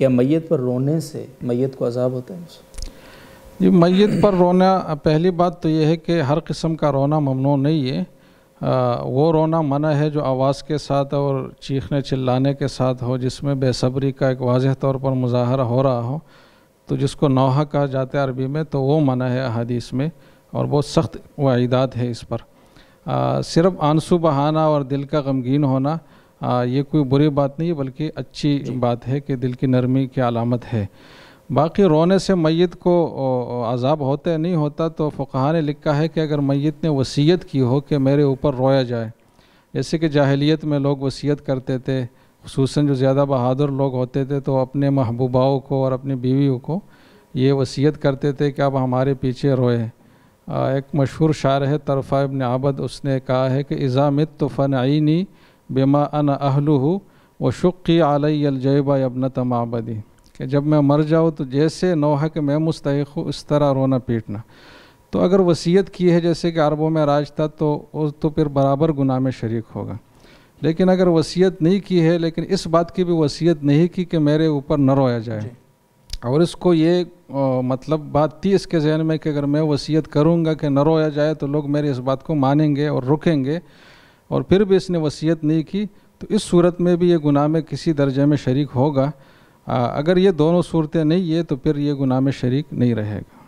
کیا میت پر رونے سے میت کو عذاب ہوتا ہے جی میت پر رونا پہلی بات تو یہ ہے کہ ہر قسم کا رونا ممنوع نہیں ہے وہ رونا منع ہے جو آواز کے ساتھ اور چیخنے چلانے کے ساتھ ہو جس میں بے صبری کا ایک واضح طور پر مظاہرہ ہو رہا ہو تو جس کو نوحہ کہا جاتا ہے عربی میں تو وہ منع ہے احادیث میں اور بہت سخت وعیدات ہے اس پر صرف آنسو بہانا اور دل کا غمگین ہونا یہ کوئی بری بات نہیں بلکہ اچھی جی۔ بات ہے کہ دل کی نرمی کی علامت ہے باقی رونے سے میت کو عذاب ہوتا ہے نہیں ہوتا تو فقہ نے لکھا ہے کہ اگر میت نے وصیت کی ہو کہ میرے اوپر رویا جائے جیسے کہ جاہلیت میں لوگ وصیت کرتے تھے خصوصاً جو زیادہ بہادر لوگ ہوتے تھے تو اپنے محبوباؤں کو اور اپنی بیویوں کو یہ وصیت کرتے تھے کہ اب ہمارے پیچھے روئے ایک مشہور شاعر ہے طرفہ ابن عابد اس نے کہا ہے کہ اضامت تو فن آئی نہیں بیما انا اہلو ہو شقی شکی علیہ الجَبا ابن تم آبدی کہ جب میں مر جاؤں تو جیسے نوحہ کہ میں مستحق ہوں اس طرح رونا پیٹنا تو اگر وصیت کی ہے جیسے کہ عربوں میں راج تھا تو وہ تو پھر برابر گناہ میں شریک ہوگا لیکن اگر وصیت نہیں کی ہے لیکن اس بات کی بھی وصیت نہیں کی کہ میرے اوپر نہ رویا جائے جی۔ اور اس کو یہ مطلب بات تھی اس کے ذہن میں کہ اگر میں وصیت کروں گا کہ نہ رویا جائے تو لوگ میری اس بات کو مانیں گے اور رکیں گے اور پھر بھی اس نے وصیت نہیں کی تو اس صورت میں بھی یہ گناہ میں کسی درجے میں شریک ہوگا اگر یہ دونوں صورتیں نہیں ہے تو پھر یہ گناہ میں شریک نہیں رہے گا